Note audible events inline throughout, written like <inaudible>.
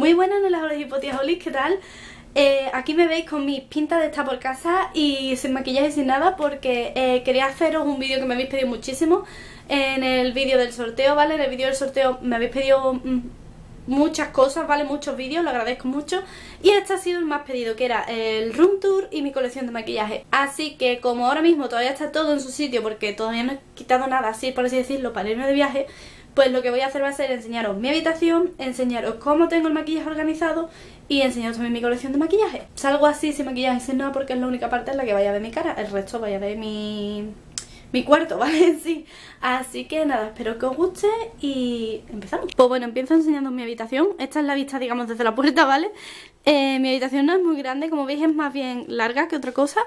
Muy buenas las potías Olis, ¿qué tal? Eh, aquí me veis con mis pintas de estar por casa y sin maquillaje sin nada porque eh, quería haceros un vídeo que me habéis pedido muchísimo en el vídeo del sorteo, ¿vale? En el vídeo del sorteo me habéis pedido mm, muchas cosas, ¿vale? Muchos vídeos, lo agradezco mucho y este ha sido el más pedido que era el room tour y mi colección de maquillaje así que como ahora mismo todavía está todo en su sitio porque todavía no he quitado nada así por así decirlo para irme de viaje pues lo que voy a hacer va a ser enseñaros mi habitación, enseñaros cómo tengo el maquillaje organizado y enseñaros también mi colección de maquillaje. Salgo así sin maquillaje sin nada porque es la única parte en la que vaya de mi cara, el resto vaya de mi, mi cuarto, <laughs> ¿vale? sí. Así que nada, espero que os guste y empezamos. Pues bueno, empiezo enseñando mi habitación. Esta es la vista, digamos, desde la puerta, ¿vale? Eh, mi habitación no es muy grande, como veis es más bien larga que otra cosa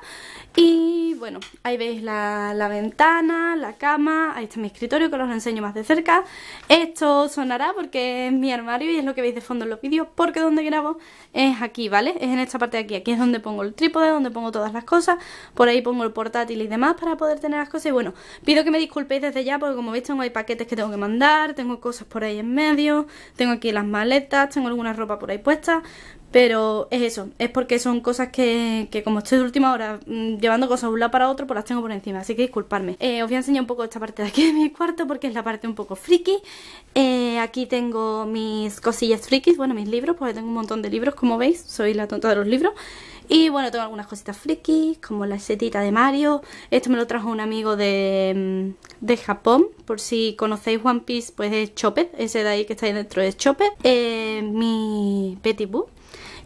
Y bueno, ahí veis la, ventana, la cama, ahí está mi escritorio que os lo enseño más de cerca Esto sonará porque es mi armario y es lo que veis de fondo en los vídeos Porque donde grabo es aquí, ¿vale? Es en esta parte de aquí, aquí es donde pongo el trípode, donde pongo todas las cosas Por ahí pongo el portátil y demás para poder tener las cosas Y bueno, pido que me disculpéis desde ya porque como veis tengo hay paquetes que tengo que mandar Tengo cosas por ahí en medio, tengo aquí las maletas, tengo alguna ropa por ahí puesta pero es eso, es porque son cosas que, como estoy de última hora mm, llevando cosas de un lado para otro, pues las tengo por encima, así que disculparme. Eh, os voy a enseñar un poco esta parte de aquí de mi cuarto porque es la parte un poco friki. Eh, aquí tengo mis cosillas frikis, bueno, mis libros, porque tengo un montón de libros, como veis, soy la tonta de los libros. Y bueno, tengo algunas cositas frikis, como la setita de Mario. Esto me lo trajo un amigo de, mm, Japón. Por si conocéis One Piece, pues es Chopper. Ese de ahí que está ahí dentro es Chopper. Eh, mi Petit Boo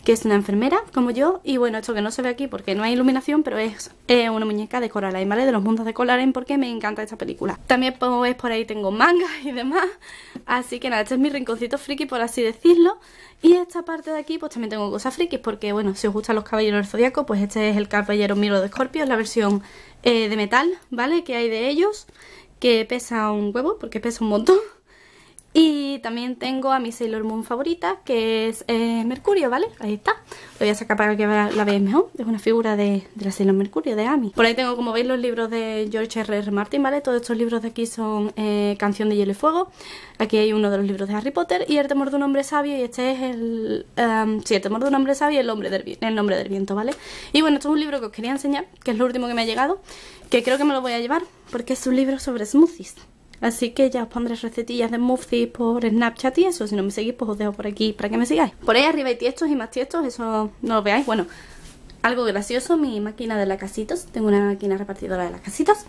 que es una enfermera, como yo. Y bueno, esto que no se ve aquí porque no hay iluminación, pero es una muñeca de Coraline, ¿vale? De los mundos de Coraline, porque me encanta esta película. También, como veis, pues, por ahí tengo mangas y demás. Así que nada, este es mi rinconcito friki, por así decirlo. Y esta parte de aquí, pues también tengo cosas frikis, porque bueno, si os gustan los caballeros del zodiaco, pues este es el caballero Miro de Scorpio, es la versión eh, de metal, ¿vale? Que hay de ellos, que pesa un huevo, porque pesa un montón. Y también tengo a mi Sailor Moon favorita, que es eh, Mercurio, ¿vale? Ahí está. Lo voy a sacar para que la veáis mejor. Es una figura de, la Sailor Mercurio, de Amy Por ahí tengo, como veis, los libros de George R. R. Martin, ¿vale? Todos estos libros de aquí son eh, Canción de Hielo y Fuego. Aquí hay uno de los libros de Harry Potter. Y El temor de un hombre sabio, y este es el... Em, sí, El temor de un hombre sabio y el, hombre del, el nombre del viento, ¿vale? Y bueno, esto es un libro que os quería enseñar, que es lo último que me ha llegado. Que creo que me lo voy a llevar, porque es un libro sobre smoothies. Así que ya os pondré recetillas de smoothies por Snapchat y eso. Si no me seguís, pues os dejo por aquí para que me sigáis. Por ahí arriba hay tiestos y más tiestos, eso no lo veáis. Bueno, algo gracioso, mi máquina de las casitas. Tengo una máquina repartidora de las casitas.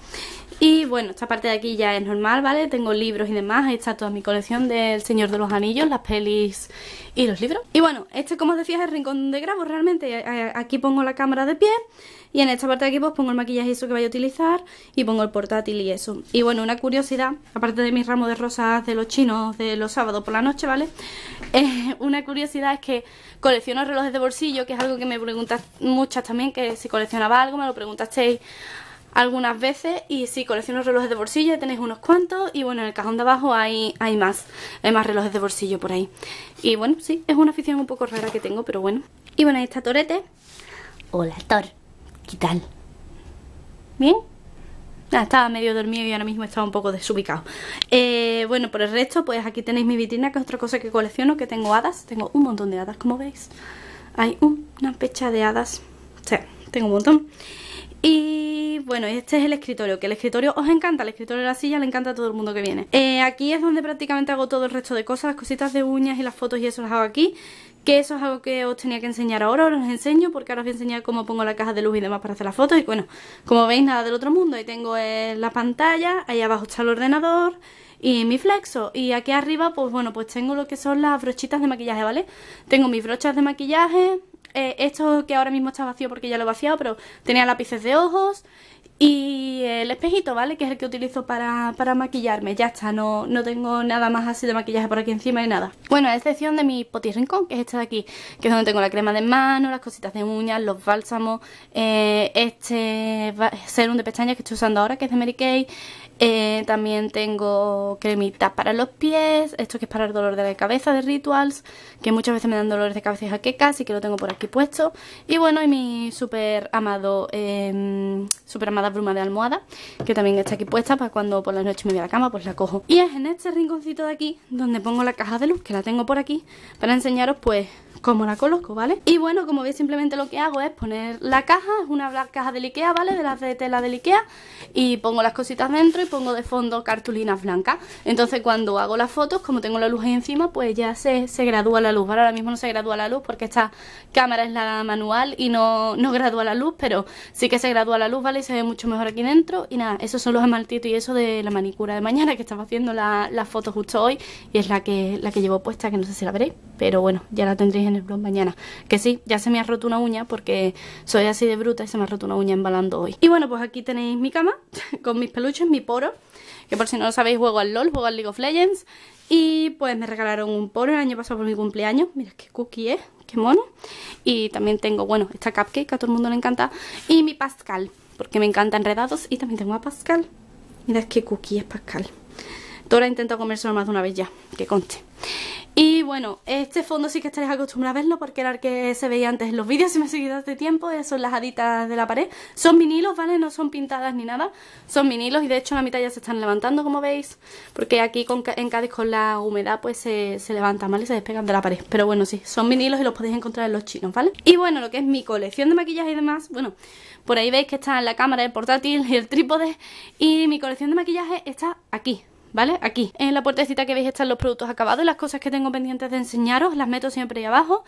Y bueno, esta parte de aquí ya es normal, ¿vale? Tengo libros y demás, ahí está toda mi colección del Señor de los Anillos, las pelis y los libros. Y bueno, este como os decía es el rincón de grabo realmente, eh, eh, aquí pongo la cámara de pie y en esta parte de aquí pues pongo el maquillaje y eso que vaya a utilizar y pongo el portátil y eso. Y bueno, una curiosidad, aparte de mis ramos de rosas de los chinos de los sábados por la noche, ¿vale? Eh, <laughs> una curiosidad es que colecciono relojes de bolsillo, que es algo que me preguntas muchas también, que si coleccionaba algo me lo preguntasteis algunas veces y sí, colecciono relojes de bolsillo, tenéis unos cuantos y bueno, en el cajón de abajo hay, hay más, hay más relojes de bolsillo por ahí. Y bueno, sí, es una afición un poco rara que tengo, pero bueno. Y bueno, ahí está Torete. Hola Tor, ¿qué tal? ¿Bien? Ah, estaba medio dormido y ahora mismo estaba un poco desubicado. Eh, bueno, por el resto, pues aquí tenéis mi vitrina, que es otra cosa que colecciono, que tengo hadas. Tengo un montón de hadas, como veis. Hay una pecha de hadas. O sea, tengo un montón. Y bueno, este es el escritorio, que el escritorio os encanta, el escritorio de la silla le encanta a todo el mundo que viene. Eh, aquí es donde prácticamente hago todo el resto de cosas, las cositas de uñas y las fotos y eso las hago aquí. Que eso es algo que os tenía que enseñar ahora, os los enseño, porque ahora os voy a enseñar cómo pongo la caja de luz y demás para hacer las fotos. Y bueno, como veis, nada del otro mundo. Ahí tengo eh, la pantalla, ahí abajo está el ordenador y mi flexo. Y aquí arriba, pues bueno, pues tengo lo que son las brochitas de maquillaje, ¿vale? Tengo mis brochas de maquillaje, eh, esto que ahora mismo está vacío porque ya lo he vaciado, pero tenía lápices de ojos y el espejito, ¿vale? Que es el que utilizo para, maquillarme, ya está, no, no, tengo nada más así de maquillaje por aquí encima y nada. Bueno, a excepción de mi rincón, que es este de aquí, que es donde tengo la crema de mano, las cositas de uñas, los bálsamos, eh, este serum de pestañas que estoy usando ahora, que es de Mary Kay, eh, también tengo cremitas para los pies, esto que es para el dolor de la cabeza de Rituals, que muchas veces me dan dolores de cabeza y jaqueca, así que lo tengo por aquí puesto. Y bueno, y mi super amado, eh, em, super amada bruma de almohada, que también está aquí puesta para cuando por la noche me voy a la cama, pues la cojo. Y es en este rinconcito de aquí donde pongo la caja de luz, que la tengo por aquí, para enseñaros pues como la coloco, ¿vale? Y bueno, como veis simplemente lo que hago es poner la caja, es una caja de Ikea, ¿vale? De las de tela de Ikea y pongo las cositas dentro y pongo de fondo cartulinas blancas. Entonces cuando hago las fotos, como tengo la luz ahí encima, pues ya se, se gradúa la luz, ¿vale? Ahora mismo no se gradúa la luz porque esta cámara es la manual y no, no gradúa la luz, pero sí que se gradúa la luz, ¿vale? Y se ve mucho mejor aquí dentro y nada, esos son los amaltitos y eso de la manicura de mañana que estaba haciendo las fotos justo hoy y es la que, la que llevo puesta, que no sé si la veréis pero bueno, ya la tendréis en el blog mañana. Que sí, ya se me ha roto una uña porque soy así de bruta y se me ha roto una uña embalando hoy. Y bueno, pues aquí tenéis mi cama <laughs> con mis peluches, mi poro, que por si no lo sabéis juego al LOL, juego al League of Legends. Y pues me regalaron un poro el año pasado por mi cumpleaños, mira qué cookie es, ¿eh? qué mono. Y también tengo, bueno, esta cupcake que a todo el mundo le encanta y mi Pascal, porque me encanta enredados y también tengo a Pascal. Mirad qué cookie es Pascal. Toda intento comérselo más de una vez ya, que conste. Y bueno, este fondo sí que estaréis acostumbrados a verlo porque era el que se veía antes en los vídeos, y <laughs> me seguido hace tiempo, eh, son las aditas de la pared. Son vinilos, ¿vale? No son pintadas ni nada, son vinilos y de hecho la mitad ya se están levantando, como veis, porque aquí en Cádiz con la humedad pues se, se mal y Se despegan de la pared. Pero bueno, sí, son vinilos y los podéis encontrar en los chinos, ¿vale? Y bueno, lo que es mi colección de maquillaje y demás, bueno, por ahí veis que está la cámara, el portátil y el trípode y mi colección de maquillaje está aquí, ¿vale? Aquí, en la puertecita que veis están los productos acabados, las cosas que tengo pendientes de enseñaros, las meto siempre ahí abajo.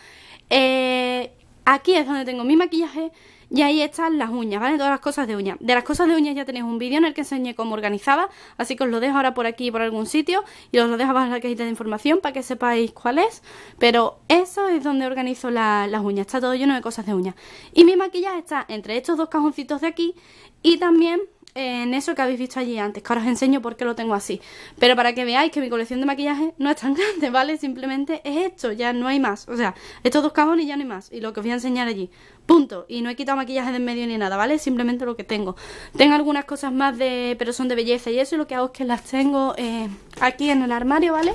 Eh, aquí es donde tengo mi maquillaje y ahí están las uñas, ¿vale? Todas las cosas de uñas. De las cosas de uñas ya tenéis un vídeo en el que enseñé cómo organizaba, así que os lo dejo ahora por aquí por algún sitio y os lo dejo abajo en la cajita de información para que sepáis cuál es, pero eso es donde organizo las uñas, está todo lleno de cosas de uñas. Y mi maquillaje está entre estos dos cajoncitos de aquí y también en eso que habéis visto allí antes, que ahora os enseño por qué lo tengo así. Pero para que veáis que mi colección de maquillaje no es tan <laughs> grande, ¿vale? Simplemente es esto, ya no hay más. O sea, estos dos cajones ya no hay más. Y lo que os voy a enseñar allí. Punto. Y no he quitado maquillaje de en medio ni nada, ¿vale? Simplemente lo que tengo. Tengo algunas cosas más de... pero son de belleza y eso. Y lo que hago es que las tengo eh, aquí en el armario, ¿vale?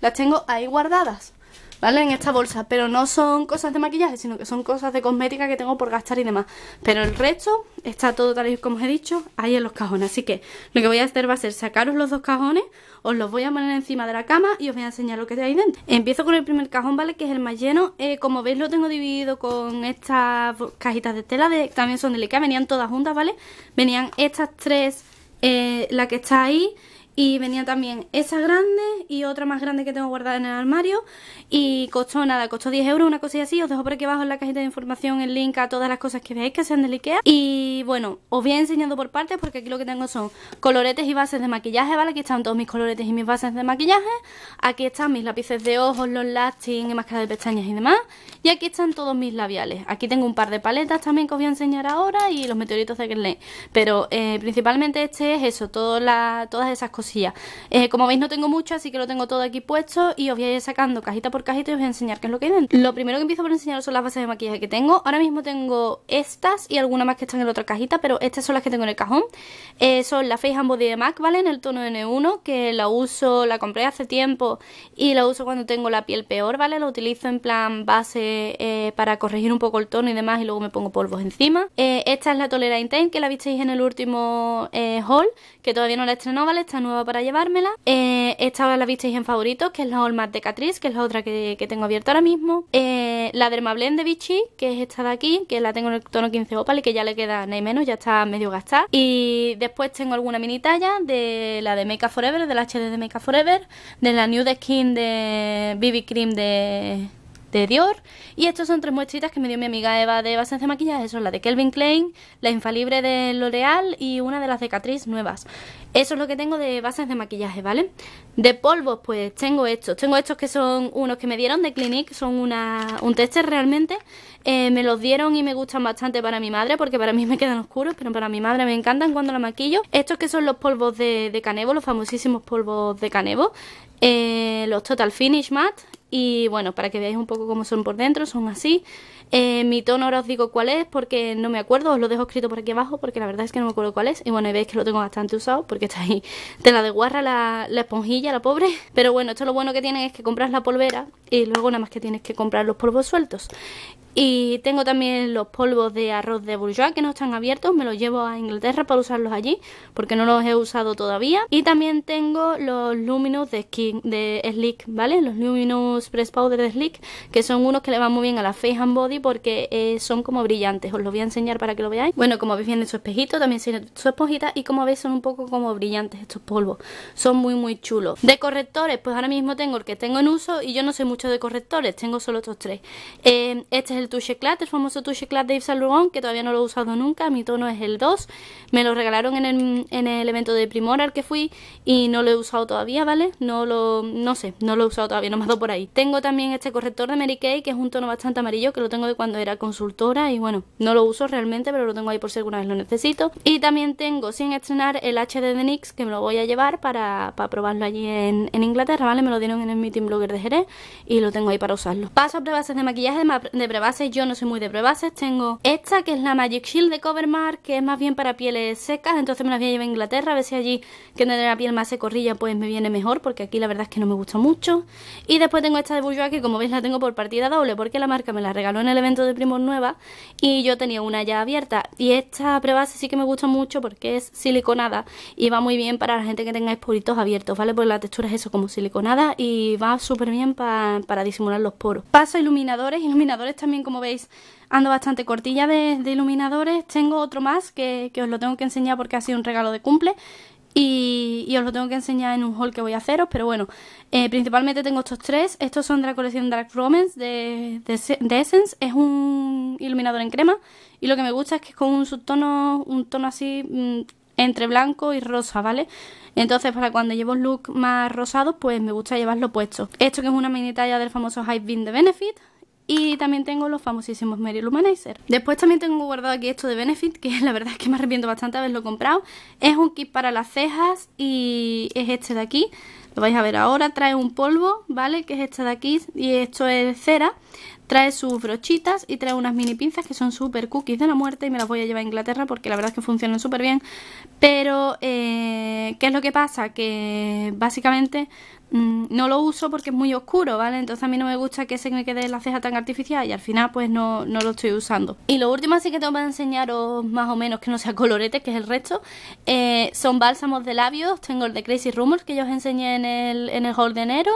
Las tengo ahí guardadas. ¿vale? En esta bolsa, pero no son cosas de maquillaje, sino que son cosas de cosmética que tengo por gastar y demás. Pero el resto está todo tal y como os he dicho, ahí en los cajones. Así que lo que voy a hacer va a ser sacaros los dos cajones, os los voy a poner encima de la cama y os voy a enseñar lo que hay dentro. Empiezo con el primer cajón, ¿vale? Que es el más lleno. Eh, como veis lo tengo dividido con estas cajitas de tela, de, también son de Ikea, venían todas juntas, ¿vale? Venían estas tres, eh, la que está ahí... Y venía también esa grande y otra más grande que tengo guardada en el armario. Y costó nada, costó 10 euros, una cosilla así. Os dejo por aquí abajo en la cajita de información el link a todas las cosas que veáis que sean del Ikea. Y bueno, os voy a enseñando por partes porque aquí lo que tengo son coloretes y bases de maquillaje, ¿vale? Aquí están todos mis coloretes y mis bases de maquillaje. Aquí están mis lápices de ojos, los lasting, máscara de pestañas y demás. Y aquí están todos mis labiales. Aquí tengo un par de paletas también que os voy a enseñar ahora y los meteoritos de Glen. Pero eh, principalmente este es eso, todas esas cosas eh, como veis no tengo mucho, así que lo tengo todo aquí puesto y os voy a ir sacando cajita por cajita y os voy a enseñar qué es lo que hay dentro. Lo primero que empiezo por enseñaros son las bases de maquillaje que tengo. Ahora mismo tengo estas y algunas más que están en la otra cajita, pero estas son las que tengo en el cajón. Eh, son la Face and Body de MAC, ¿vale? En el tono N1, que la uso, la compré hace tiempo y la uso cuando tengo la piel peor, ¿vale? La utilizo en plan base eh, para corregir un poco el tono y demás y luego me pongo polvos encima. esta es la Tolera Intent, que la visteis en el último haul, que todavía no la estrenó, ¿vale? esta nueva para llevármela. Eh, esta ahora la visteis en favoritos, que es la Olmat de Catrice, que es la otra que, tengo abierta ahora mismo. la eh, la Dermablend de Vichy, que es esta de aquí, que la tengo en el tono 15 opal y que ya le queda ni menos, ya está medio gastada. Y después tengo alguna mini talla de la de Make Up de la HD de Make Up Forever, de la Nude Skin de BB Cream de Dior. Y estos son tres muestritas que me dio mi amiga Eva de bases de Maquillaje. Son la de Kelvin Klein, la infalible de L'Oreal y una de las de Catrice nuevas. Eso es lo que tengo de bases de maquillaje, ¿vale? De polvos, pues tengo estos. Tengo estos que son unos que me dieron de Clinique. Son una, un tester realmente. Eh, me los dieron y me gustan bastante para mi madre porque para mí me quedan oscuros, pero para mi madre me encantan cuando la maquillo. Estos que son los polvos de, de los famosísimos polvos de canevo. Eh, los Total Finish Matte y bueno, para que veáis un poco cómo son por dentro, son así. Eh, mi tono ahora os digo cuál es porque no me acuerdo, os lo dejo escrito por aquí abajo porque la verdad es que no me acuerdo cuál es. Y bueno, y veis que lo tengo bastante usado porque está ahí tela de guarra la, la esponjilla, la pobre. Pero bueno, esto lo bueno que tienen es que compras la polvera y luego nada más que tienes que comprar los polvos sueltos. Y tengo también los polvos de arroz de bourgeois que no están abiertos, me los llevo a Inglaterra para usarlos allí, porque no los he usado todavía. Y también tengo los luminous de, skin, de Slick, ¿vale? Los luminous press powder de Slick, que son unos que le van muy bien a la face and body porque eh, son como brillantes. Os los voy a enseñar para que lo veáis. Bueno, como veis viene su espejito, también tiene su esponjita y como veis son un poco como brillantes estos polvos. Son muy muy chulos. De correctores, pues ahora mismo tengo el que tengo en uso y yo no sé mucho de correctores, tengo solo estos tres. Eh, este es el Touche Clat, el famoso Touche Clat de Yves Saint Laurent, que todavía no lo he usado nunca, mi tono es el 2, me lo regalaron en el, en evento de Primora al que fui y no lo he usado todavía, ¿vale? No lo, no sé, no lo he usado todavía, no me por ahí. Tengo también este corrector de Mary Kay, que es un tono bastante amarillo, que lo tengo de cuando era consultora y bueno, no lo uso realmente, pero lo tengo ahí por si alguna vez lo necesito. Y también tengo, sin estrenar, el HD de NYX, que me lo voy a llevar para, probarlo allí en, Inglaterra, ¿vale? Me lo dieron en el Meeting Blogger de Jerez y lo tengo ahí para usarlo. Paso a prebases de maquillaje de, de prebase yo no soy muy de prebases Tengo esta, que es la Magic Shield de Covermark que es más bien para pieles secas. Entonces me las voy a llevar a Inglaterra, a ver si allí, que tendré la piel más secorrilla, pues me viene mejor, porque aquí la verdad es que no me gusta mucho. Y después tengo esta de Bourjois, que como veis la tengo por partida doble, porque la marca me la regaló en el evento de Primor Nueva y yo tenía una ya abierta. Y esta prebase sí que me gusta mucho porque es siliconada y va muy bien para la gente que tenga poritos abiertos, ¿vale? Porque la textura es eso, como siliconada y va súper bien para disimular los poros. Paso a iluminadores, iluminadores también como veis ando bastante cortilla de, iluminadores. Tengo otro más que, os lo tengo que enseñar porque ha sido un regalo de cumple. Y, os lo tengo que enseñar en un haul que voy a haceros, pero bueno, eh, principalmente tengo estos tres. Estos son de la colección Dark Romance de, de, Essence. Es un iluminador en crema y lo que me gusta es que es con un subtono, un tono así mm, entre blanco y rosa, ¿vale? Entonces para cuando llevo un look más rosado, pues me gusta llevarlo puesto. Esto que es una mini talla del famoso high Bean de Benefit. Y también tengo los famosísimos Mary Luminizer Después también tengo guardado aquí esto de Benefit, que <laughs> la verdad es que me arrepiento bastante haberlo comprado. Es un kit para las cejas y es este de aquí. Lo vais a ver ahora. Trae un polvo, ¿vale? Que es este de aquí y esto es cera. Trae sus brochitas y trae unas mini pinzas que son súper cookies de la muerte y me las voy a llevar a Inglaterra porque la verdad es que funcionan súper bien. Pero, eh, ¿qué es lo que pasa? Que básicamente Mm, no lo uso porque es muy oscuro, ¿vale? Entonces a mí no me gusta que se me quede la ceja tan artificial y al final pues no, no lo estoy usando. Y lo último así que tengo para enseñaros más o menos que no sea <laughs> colorete, que es el resto, eh, son bálsamos de labios. Tengo el de Crazy Rumors que yo os enseñé en el, en el de enero,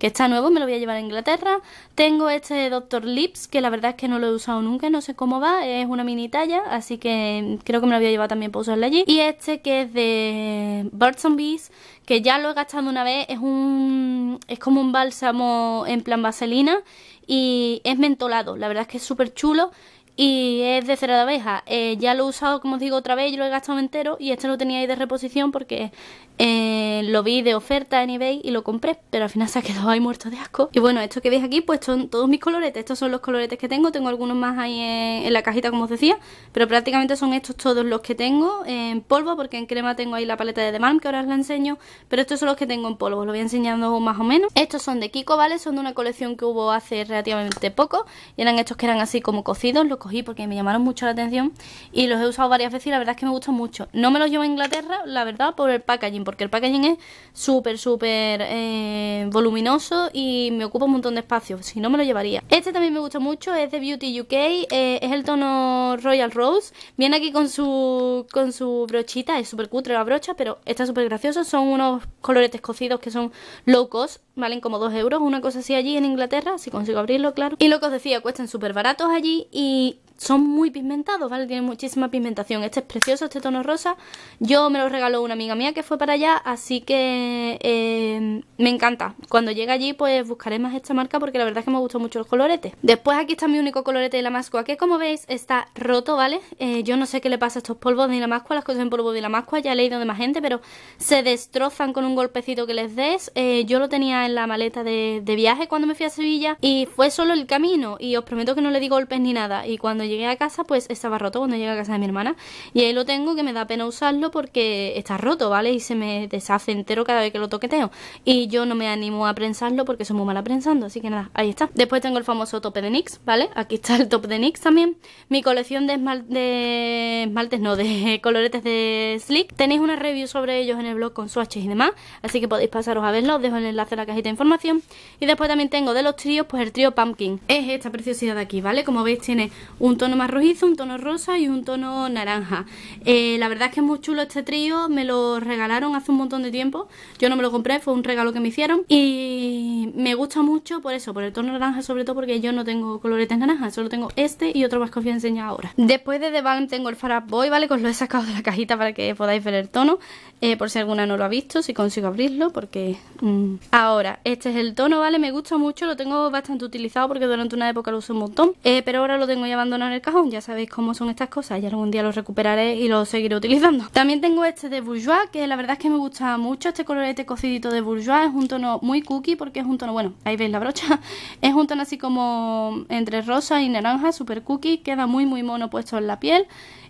que está nuevo, me lo voy a llevar a Inglaterra. Tengo este de Dr. Lips, que la verdad es que no lo he usado nunca, no sé cómo va, es una mini talla, así que creo que me lo voy a llevar también para usarle allí. Y este que es de Birds and Bees, que ya lo he gastado una vez, es un es como un bálsamo en plan vaselina y es mentolado, la verdad es que es súper chulo y es de cera de abeja. Eh, ya lo he usado, como os digo, otra vez, yo lo he gastado entero y este lo tenía ahí de reposición porque eh, lo vi de oferta en eBay y lo compré, pero al final se ha quedado ahí muerto de asco. Y bueno, esto que veis aquí, pues son todos mis coloretes. Estos son los coloretes que tengo, tengo algunos más ahí en, la cajita, como os decía, pero prácticamente son estos todos los que tengo en polvo, porque en crema tengo ahí la paleta de The Malm, que ahora os la enseño, pero estos son los que tengo en polvo, os lo voy a enseñando más o menos. Estos son de Kiko, ¿vale? Son de una colección que hubo hace relativamente poco y eran estos que eran así como cocidos, los y porque me llamaron mucho la atención y los he usado varias veces y la verdad es que me gustan mucho. No me los llevo a Inglaterra, la verdad, por el packaging, porque el packaging es súper, súper eh, voluminoso y me ocupa un montón de espacio, si no me lo llevaría. Este también me gusta mucho, es de Beauty UK, eh, es el tono Royal Rose, viene aquí con su, con su brochita, es súper cutre la brocha, pero está súper gracioso, son unos coloretes cocidos que son locos valen como 2 euros, una cosa así allí en Inglaterra, si consigo abrirlo, claro. Y lo que os decía, cuestan súper baratos allí y son muy pigmentados, ¿vale? Tienen muchísima pigmentación. Este es precioso, este tono rosa. Yo me lo regaló una amiga mía que fue para allá, así que eh, me encanta. Cuando llegue allí, pues buscaré más esta marca porque la verdad es que me gustó mucho los coloretes. Después aquí está mi único colorete de la mascua, que como veis está roto, ¿vale? Eh, yo no sé qué le pasa a estos polvos de la mascua, las cosas en polvo de la mascua, ya he leído de más gente, pero se destrozan con un golpecito que les des. Eh, yo lo tenía en la maleta de, de viaje cuando me fui a Sevilla y fue solo el camino y os prometo que no le di golpes ni nada. Y cuando llegué a casa, pues estaba roto cuando llegué a casa de mi hermana. Y ahí lo tengo que me da pena usarlo porque está roto, ¿vale? Y se me deshace entero cada vez que lo toqueteo. Y yo no me animo a prensarlo porque soy muy mala prensando, así que nada, ahí está. Después tengo el famoso tope de NYX, ¿vale? Aquí está el top de NYX también. Mi colección de, esmaltes, no, de <laughs> coloretes de Slick. Tenéis una review sobre ellos en el blog con swatches y demás, así que podéis pasaros a verlo. Os dejo el enlace en la cajita de información. Y después también tengo de los tríos, pues el trío Pumpkin. Es esta preciosidad de aquí, ¿vale? Como veis tiene un tono más rojizo, un tono rosa y un tono naranja. Eh, la verdad es que es muy chulo este trío, me lo regalaron hace un montón de tiempo, yo no me lo compré, fue un regalo que me hicieron y me gusta mucho por eso, por el tono naranja sobre todo porque yo no tengo coloretes naranja, solo tengo este y otro más que os voy a enseñar ahora. Después de The Balm tengo el Farab Boy, ¿vale? Que os lo he sacado de la cajita para que podáis ver el tono, eh, por si alguna no lo ha visto, si consigo abrirlo porque... Mm. Ahora, este es el tono, ¿vale? Me gusta mucho, lo tengo bastante utilizado porque durante una época lo usé un montón, eh, pero ahora lo tengo ya abandonado el cajón, ya sabéis cómo son estas cosas, ya algún día los recuperaré y lo seguiré utilizando. <laughs> También tengo este de Bourjois, que la verdad es que me gusta mucho, este color este cocidito de Bourjois, es un tono muy cookie porque es un tono, bueno, ahí veis la brocha, <laughs> es un tono así como entre rosa y naranja, super cookie, queda muy muy mono puesto en la piel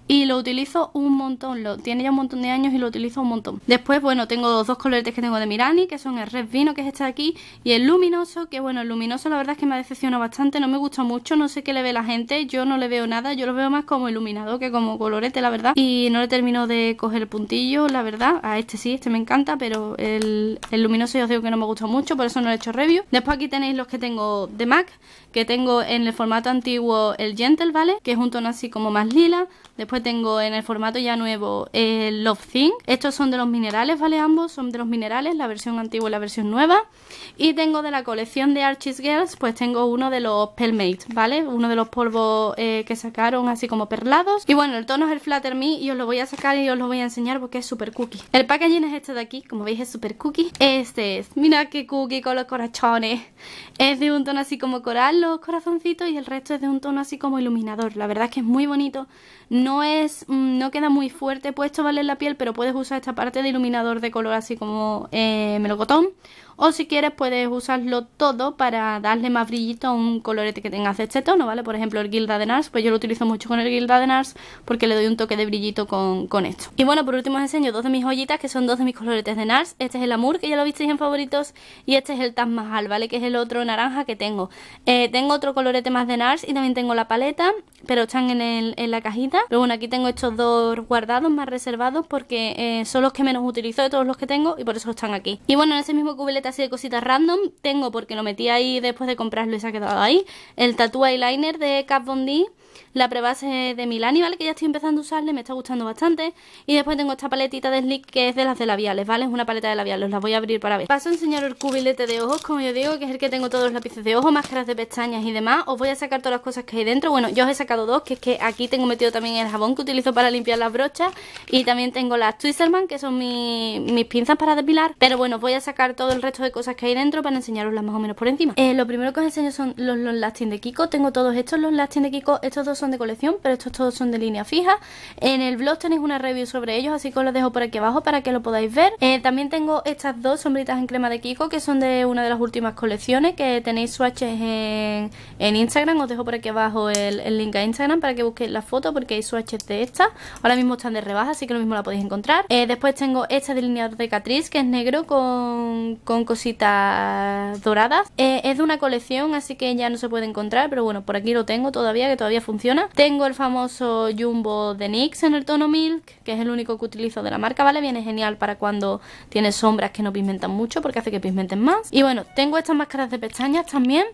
y lo utilizo un montón, lo, tiene ya un montón de años y lo utilizo un montón. Después, bueno, tengo dos coloretes que tengo de Mirani, que son el Red Vino, que es este de aquí, y el Luminoso, que bueno, el Luminoso la verdad es que me decepcionado bastante, no me gusta mucho, no sé qué le ve la gente, yo no le veo nada, yo lo veo más como iluminado que como colorete, la verdad, y no le termino de coger el puntillo, la verdad, a este sí, este me encanta, pero el, Luminoso yo os digo que no me gusta mucho, por eso no le he hecho review. Después aquí tenéis los que tengo de MAC, que tengo en el formato antiguo el Gentle, ¿vale? Que es un tono así como más lila. Después tengo en el formato ya nuevo el Love Thing. Estos son de los minerales, ¿vale? Ambos son de los minerales, la versión antigua y la versión nueva. Y tengo de la colección de Archie's Girls, pues tengo uno de los Pelmates, ¿vale? Uno de los polvos eh, que sacaron así como perlados. Y bueno, el tono es el Flatter Me y os lo voy a sacar y os lo voy a enseñar porque es súper cookie. El packaging es este de aquí, como veis es súper cookie. Este es, mira qué cookie con los corachones Es de un tono así como coral los corazoncitos y el resto es de un tono así como iluminador. La verdad es que es muy bonito. No es, mm, no queda muy fuerte puesto, vale, en la piel, pero puedes usar esta parte de iluminador de color así como eh, melocotón o si quieres puedes usarlo todo para darle más brillito a un colorete que tengas este tono, ¿vale? Por ejemplo el Gilda de Nars, pues yo lo utilizo mucho con el Gilda de Nars porque le doy un toque de brillito con, esto. Y bueno, por último os enseño dos de mis joyitas que son dos de mis coloretes de Nars. Este es el Amour, que ya lo visteis en favoritos, y este es el Taj Mahal, ¿vale? Que es el otro naranja que tengo. Eh, tengo otro colorete más de Nars y también tengo la paleta, pero están en, la cajita. Pero bueno, aquí tengo estos dos guardados, más reservados, porque eh, son los que menos utilizo de todos los que tengo y por eso están aquí. Y bueno, en ese mismo cubilete así de cositas random, tengo porque lo metí ahí después de comprarlo y se ha quedado ahí, el Tattoo Eyeliner de Cap bondi la prebase de Milani, ¿vale? Que ya estoy empezando a usarle, me está gustando bastante. Y después tengo esta paletita de Slick que es de las de labiales, ¿vale? Es una paleta de labiales, os la voy a abrir para ver. Paso a enseñaros el cubilete de ojos, como yo digo, que es el que tengo todos los lápices de ojos, máscaras de pestañas y demás. Os voy a sacar todas las cosas que hay dentro. Bueno, yo os he sacado dos, que es que aquí tengo metido también el jabón que utilizo para limpiar las brochas. Y también tengo las Twisterman, que son mis pinzas para depilar. Pero bueno, voy a sacar todo el resto de cosas que hay dentro para enseñaroslas más o menos por encima. Eh, lo primero que os enseño son los, los lasting de Kiko. Tengo todos estos los lasting de Kiko. Estos son de colección, pero estos todos son de línea fija. En el blog tenéis una review sobre ellos, así que os lo dejo por aquí abajo para que lo podáis ver. Eh, también tengo estas dos sombritas en crema de Kiko, que son de una de las últimas colecciones, que tenéis swatches en, en Instagram. Os dejo por aquí abajo el, link a Instagram para que busquéis la foto, porque hay swatches de estas. Ahora mismo están de rebaja, así que lo mismo la podéis encontrar. Eh, después tengo esta delineador de Catriz, que es negro con, con cositas doradas. Eh, es de una colección, así que ya no se puede encontrar, pero bueno, por aquí lo tengo todavía, que todavía funciona. Tengo el famoso Jumbo de NYX en el tono Milk, que es el único que utilizo de la marca, ¿vale? Viene genial para cuando tienes sombras que no pigmentan mucho porque hace que pigmenten más. Y bueno, tengo estas máscaras de pestañas también.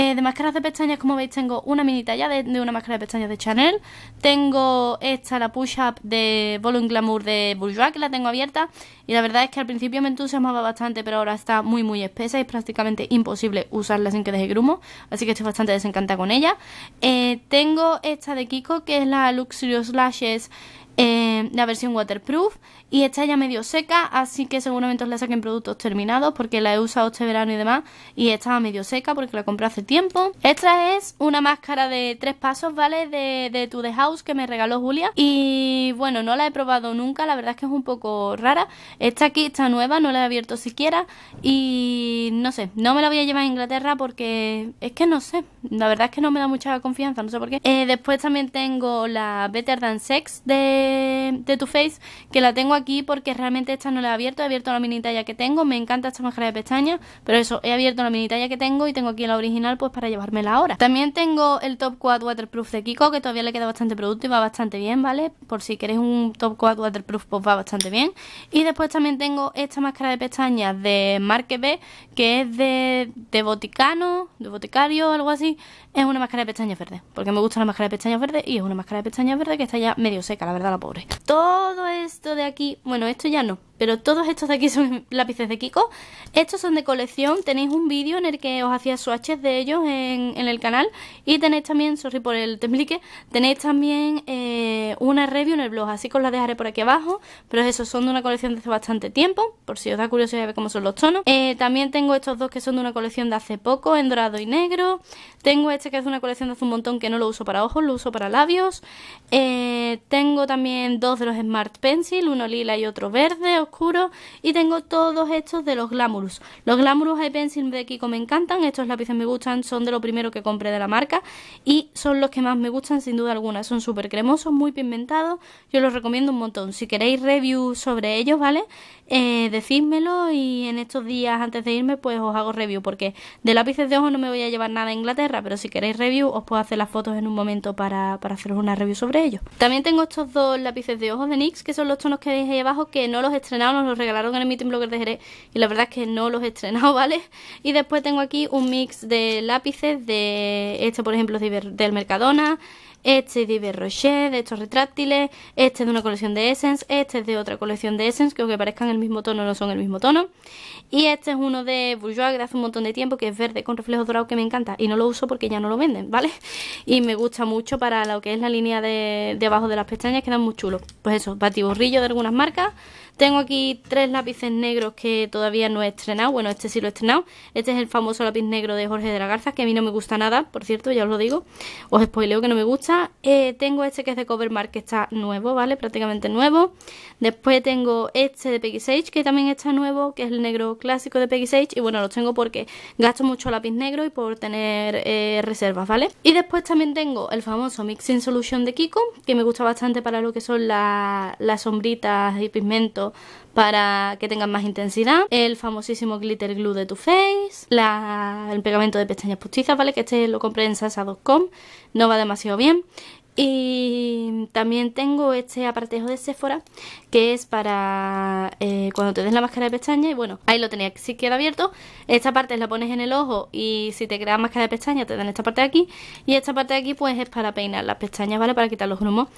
Eh, de máscaras de pestañas, como veis, tengo una mini talla de, una máscara de pestañas de Chanel. Tengo esta, la Push Up de Volume Glamour de Bourjois, que la tengo abierta. Y la verdad es que al principio me entusiasmaba bastante, pero ahora está muy, muy espesa y es prácticamente imposible usarla sin que deje grumo. Así que estoy bastante desencantada con ella. Eh, tengo esta de Kiko, que es la Luxurious Lashes, eh, la versión waterproof y está ya medio seca, así que seguramente os la saquen productos terminados porque la he usado este verano y demás y estaba medio seca porque la compré hace tiempo. Esta es una máscara de tres pasos, ¿vale? De, de To The House que me regaló Julia y bueno, no la he probado nunca, la verdad es que es un poco rara. Esta aquí está nueva, no la he abierto siquiera y no sé, no me la voy a llevar a Inglaterra porque es que no sé, la verdad es que no me da mucha confianza, no sé por qué. Eh, después también tengo la Better Than Sex de, de Too Face que la tengo aquí aquí porque realmente esta no la he abierto, he abierto la mini talla que tengo, me encanta esta máscara de pestañas, pero eso, he abierto la mini talla que tengo y tengo aquí la original pues para llevármela ahora. También tengo el Top Quad Waterproof de Kiko, que todavía le queda bastante producto y va bastante bien, ¿vale? Por si queréis un Top Quad Waterproof, pues va bastante bien. Y después también tengo esta máscara de pestañas de Marque B, que es de, boticano, de boticario, algo así, es una máscara de pestañas verde. Porque me gusta la máscara de pestañas verde. y es una máscara de pestañas verde que está ya medio seca, la verdad, la pobre. Todo esto de aquí, bueno, esto ya no, pero todos estos de aquí son <laughs> lápices de Kiko. Estos son de colección, tenéis un vídeo en el que os hacía swatches de ellos en, el canal y tenéis también, sorry por el temblique, tenéis también eh, una review en el blog, así que os la dejaré por aquí abajo, pero esos son de una colección de hace bastante tiempo, por si os da curiosidad ver cómo son los tonos. Eh, también tengo estos dos que son de una colección de hace poco, en dorado y negro. Tengo este que es de una colección de hace un montón que no lo uso para ojos, lo uso para labios. Eh, tengo también dos de los Smart Pencil, uno lila y otro verde, oscuro y tengo todos estos de los Glamourous, Los glámulos hay Pencil de Kiko me encantan, estos lápices me gustan, son de lo primero que compré de la marca y son los que más me gustan sin duda alguna. Son súper cremosos, muy pigmentados, yo los recomiendo un montón. Si queréis review sobre ellos, ¿vale? Eh, decídmelo y en estos días antes de irme pues os hago review porque de lápices de ojos no me voy a llevar nada a Inglaterra, pero si queréis review os puedo hacer las fotos en un momento para, para haceros una review sobre ellos. También tengo estos dos lápices de ojos de NYX que son los tonos que veis ahí abajo que no los estrené nos los regalaron en el Meeting Blogger de Jerez y la verdad es que no los he estrenado, <laughs> ¿vale? Y después tengo aquí un mix de lápices de este, por ejemplo, de del Mercadona, este de Iber de estos retráctiles, este es de una colección de Essence, este es de otra colección de Essence, que aunque parezcan el mismo tono, no son el mismo tono. Y este es uno de Bourjois, que hace un montón de tiempo, que es verde con reflejo dorado que me encanta. Y no lo uso porque ya no lo venden, ¿vale? Y me gusta mucho para lo que es la línea de, de abajo de las pestañas, quedan muy chulos. Pues eso, batiborrillo de algunas marcas, tengo aquí tres lápices negros que todavía no he estrenado. Bueno, este sí lo he estrenado. Este es el famoso lápiz negro de Jorge de la Garza, que a mí no me gusta nada, por cierto, ya os lo digo. Os spoileo que no me gusta. Eh, tengo este que es de Covermark, que está nuevo, ¿vale? Prácticamente nuevo. Después tengo este de Peggy Sage, que también está nuevo, que es el negro clásico de Peggy Sage. Y bueno, los tengo porque gasto mucho lápiz negro y por tener eh, reservas, ¿vale? Y después también tengo el famoso Mixing Solution de Kiko, que me gusta bastante para lo que son las sombritas y pigmentos para que tengan más intensidad, el famosísimo glitter glue de Too Face el pegamento de pestañas postizas, ¿vale? Que este lo compré en sasa.com, no va demasiado bien. Y también tengo este apartejo de Sephora que es para eh, cuando te des la máscara de pestaña y bueno, ahí lo tenía si queda abierto. Esta parte la pones en el ojo y si te creas máscara de pestaña te dan esta parte de aquí y esta parte de aquí pues es para peinar las pestañas, ¿vale? Para quitar los grumos.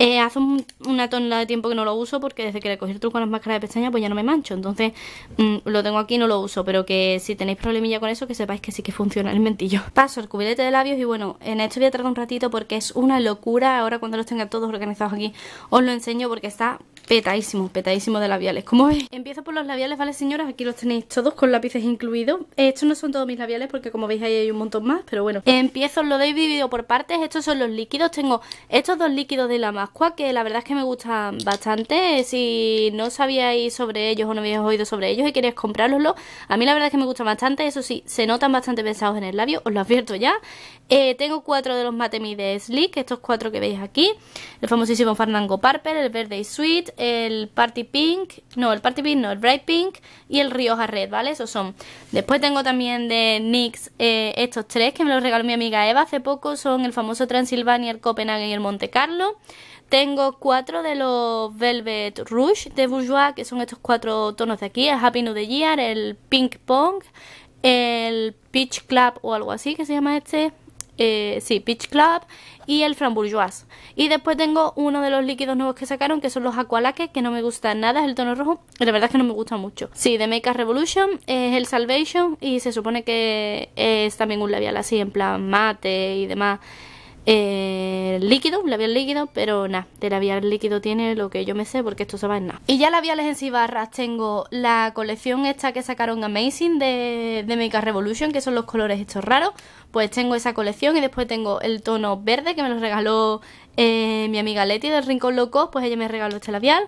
Eh, hace una tonelada de tiempo que no lo uso porque desde que le cogí el truco con las máscaras de pestaña pues ya no me mancho. Entonces mm, lo tengo aquí y no lo uso, pero que si tenéis problemilla con eso que sepáis que sí que funciona el mentillo. Paso al cubilete de labios y bueno, en esto voy a tardar un ratito porque es una locura Ahora cuando los tenga todos organizados aquí os lo enseño porque está petadísimo, petadísimo de labiales. Como veis, empiezo por los labiales, ¿vale, señoras? Aquí los tenéis todos con lápices incluidos. Eh, estos no son todos mis labiales porque como veis ahí hay un montón más, pero bueno. Empiezo, lo doy dividido por partes. Estos son los líquidos. Tengo estos dos líquidos de la Mascua que la verdad es que me gustan bastante. Si no sabíais sobre ellos o no habíais oído sobre ellos y queréis comprarlos, a mí la verdad es que me gustan bastante. Eso sí, se notan bastante pensados en el labio, os lo advierto ya. Eh, tengo cuatro de los Matemi de Slick, estos cuatro que veis aquí. El famosísimo Fernando Purple, el Verde y Sweet, el Party Pink, no, el Party Pink no, el Bright Pink y el Rioja Red, ¿vale? Esos son. Después tengo también de NYX eh, estos tres que me los regaló mi amiga Eva hace poco. Son el famoso Transilvania, el Copenhague y el Monte Carlo. Tengo cuatro de los Velvet Rouge de bourgeois que son estos cuatro tonos de aquí. El Happy New Year, el Pink Pong, el Peach Club o algo así que se llama este eh, sí, Peach Club y el Frambourgeois. Y después tengo uno de los líquidos nuevos que sacaron, que son los Aqualaques, que no me gustan nada, es el tono rojo, la verdad es que no me gusta mucho. Sí, de Make Revolution es el Salvation y se supone que es también un labial así, en plan mate y demás eh, líquido, labial líquido, pero nada, de labial líquido tiene lo que yo me sé porque esto se va en nada. Y ya labiales en sí barras tengo la colección esta que sacaron Amazing de, de Revolution, que son los colores estos raros, pues tengo esa colección y después tengo el tono verde que me lo regaló eh, mi amiga Leti del Rincón loco pues ella me regaló este labial.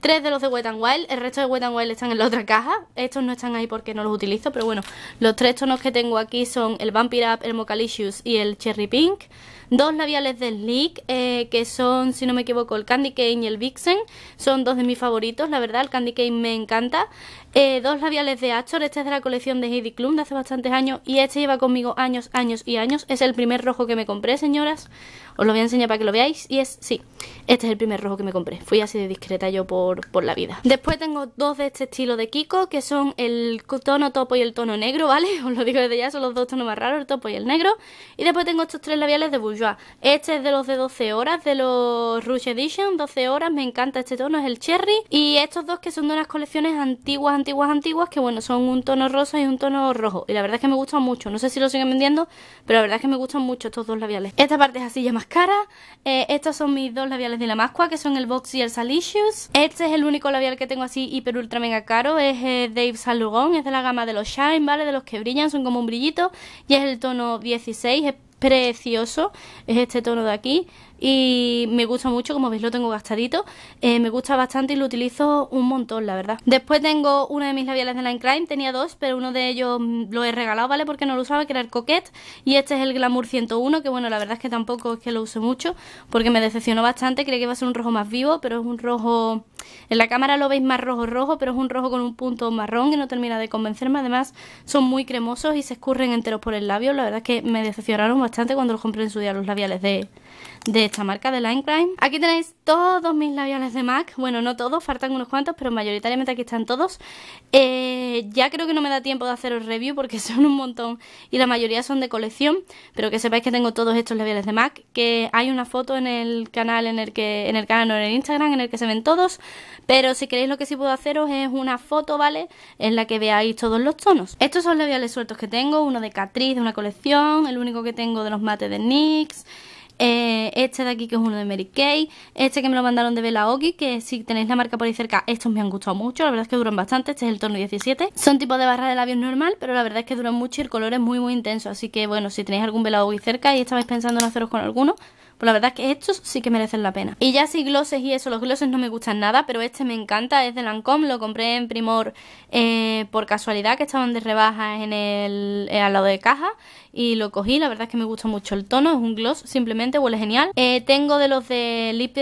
Tres de los de Wet n Wild, el resto de Wet n Wild están en la otra caja. Estos no están ahí porque no los utilizo, pero bueno, los tres tonos que tengo aquí son el Vampire Up, el Mocalicious y el Cherry Pink. Dos labiales de Sleek, eh, que son, si no me equivoco, el Candy Cane y el Vixen. Son dos de mis favoritos, la verdad, el Candy Cane me encanta. Eh, dos labiales de Astor, este es de la colección de Heidi Klum de hace bastantes años y este lleva conmigo años, años y años. Es el primer rojo que me compré, señoras. Os lo voy a enseñar para que lo veáis y es, sí, este es el primer rojo que me compré. Fui así de discreta yo por, por la vida. Después tengo dos de este estilo de Kiko que son el tono topo y el tono negro, ¿vale? <laughs> Os lo digo desde ya, son los dos tonos más raros, el topo y el negro. Y después tengo estos tres labiales de Bourjois. Este es de los de 12 horas, de los Rouge Edition, 12 horas, me encanta este tono, es el cherry. Y estos dos que son de unas colecciones antiguas antiguas, antiguas, que bueno, son un tono rosa y un tono rojo. Y la verdad es que me gustan mucho. No sé si lo siguen vendiendo, pero la verdad es que me gustan mucho estos dos labiales. Esta parte es así ya más cara. Eh, estos son mis dos labiales de la Mascua, que son el Box y el Salicious. Este es el único labial que tengo así hiper ultra mega caro. Es de eh, Dave Salugón, es de la gama de los Shine, ¿vale? De los que brillan, son como un brillito. Y es el tono 16, es precioso. Es este tono de aquí y me gusta mucho, como veis lo tengo gastadito, eh, me gusta bastante y lo utilizo un montón, la verdad. Después tengo una de mis labiales de Crime, tenía dos, pero uno de ellos mm, lo he regalado, ¿vale? Porque no lo usaba, que era el Coquette, y este es el Glamour 101, que bueno, la verdad es que tampoco es que lo use mucho, porque me decepcionó bastante, creía que iba a ser un rojo más vivo, pero es un rojo... En la cámara lo veis más rojo rojo, pero es un rojo con un punto marrón que no termina de convencerme. Además, son muy cremosos y se escurren enteros por el labio. La verdad es que me decepcionaron bastante cuando los compré en su día los labiales de, de esta marca de Line Crime. Aquí tenéis todos mis labiales de MAC, bueno, no todos, faltan unos cuantos, pero mayoritariamente aquí están todos. Eh, ya creo que no me da tiempo de haceros review porque <laughs> son un montón y la mayoría son de colección, pero que sepáis que tengo todos estos labiales de MAC, que hay una foto en el canal, en el que en el canal, en el Instagram, en el que se ven todos, pero si queréis lo que sí puedo haceros es una foto, ¿vale? En la que veáis todos los tonos. Estos son labiales sueltos que tengo, uno de Catriz, de una colección, el único que tengo de los mates de NYX, eh, este de aquí que es uno de Mary Kay, este que me lo mandaron de Bella que si tenéis la marca por ahí cerca, estos me han gustado mucho, la verdad es que duran bastante, este es el tono 17. Son tipo de barra de labios normal, pero la verdad es que duran mucho y el color es muy muy intenso, así que bueno, si tenéis algún Bella cerca y estabais pensando en haceros con alguno, pues la verdad es que estos sí que merecen la pena. Y ya sí, glosses y eso, los glosses no me gustan nada, pero este me encanta, es de Lancome. lo compré en Primor eh, por casualidad, que estaban de rebajas en el, eh, al lado de caja y lo cogí, la verdad es que me gusta mucho el tono, es un gloss, simplemente huele genial. Eh, tengo de los de Lip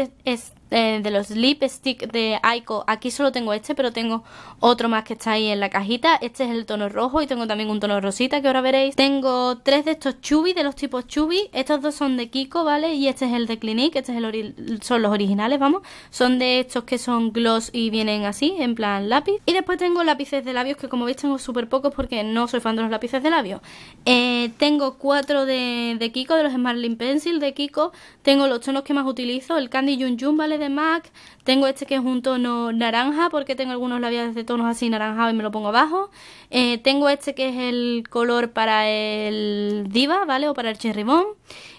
de los Lipstick de Aiko. Aquí solo tengo este, pero tengo otro más que está ahí en la cajita. Este es el tono rojo y tengo también un tono rosita que ahora veréis. Tengo tres de estos chubis, de los tipos chubis. Estos dos son de Kiko, ¿vale? Y este es el de Clinique, este es el son los originales, vamos. Son de estos que son gloss y vienen así, en plan lápiz. Y después tengo lápices de labios que como veis tengo súper pocos porque no soy fan de los lápices de labios. Eh, tengo cuatro de, Kiko, de los Smarling Pencil de Kiko. Tengo los tonos que más utilizo, el Candy Jun Jun, ¿vale? de Mac Tengo este que es un tono naranja porque tengo algunos labios de tonos así naranjados y me lo pongo abajo. Eh, tengo este que es el color para el diva, ¿vale? O para el cherry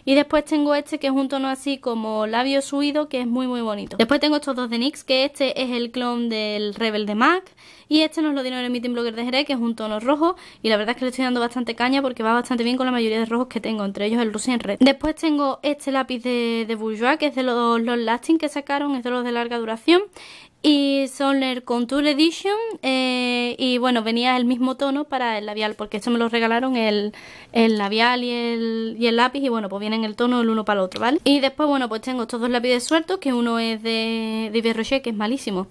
Y después tengo este que es un tono así como labio suido, que es muy muy bonito. Después tengo estos dos de NYX que este es el clon del Rebel de MAC. Y este nos lo dieron en el Meeting Blogger de Jerez que es un tono rojo. Y la verdad es que le estoy dando bastante caña porque va bastante bien con la mayoría de rojos que tengo, entre ellos el Russian Red. Después tengo este lápiz de, de Bourjois que es de los, los Lasting que sacaron, es de los de larga duración y Soler Contour Edition eh, y bueno, venía el mismo tono para el labial porque esto me lo regalaron el, labial y el, y el, lápiz y bueno, pues vienen el tono el uno para el otro, ¿vale? Y después, bueno, pues tengo estos dos lápices sueltos que uno es de, de Rocher, que es malísimo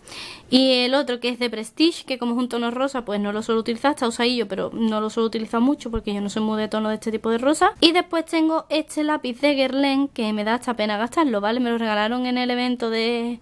y el otro que es de Prestige, que como es un tono rosa pues no lo suelo utilizar, está yo pero no lo suelo utilizar mucho porque yo no soy muy de tono de este tipo de rosa y después tengo este lápiz de Guerlain que me da hasta pena gastarlo, ¿vale? Me lo regalaron en el evento de,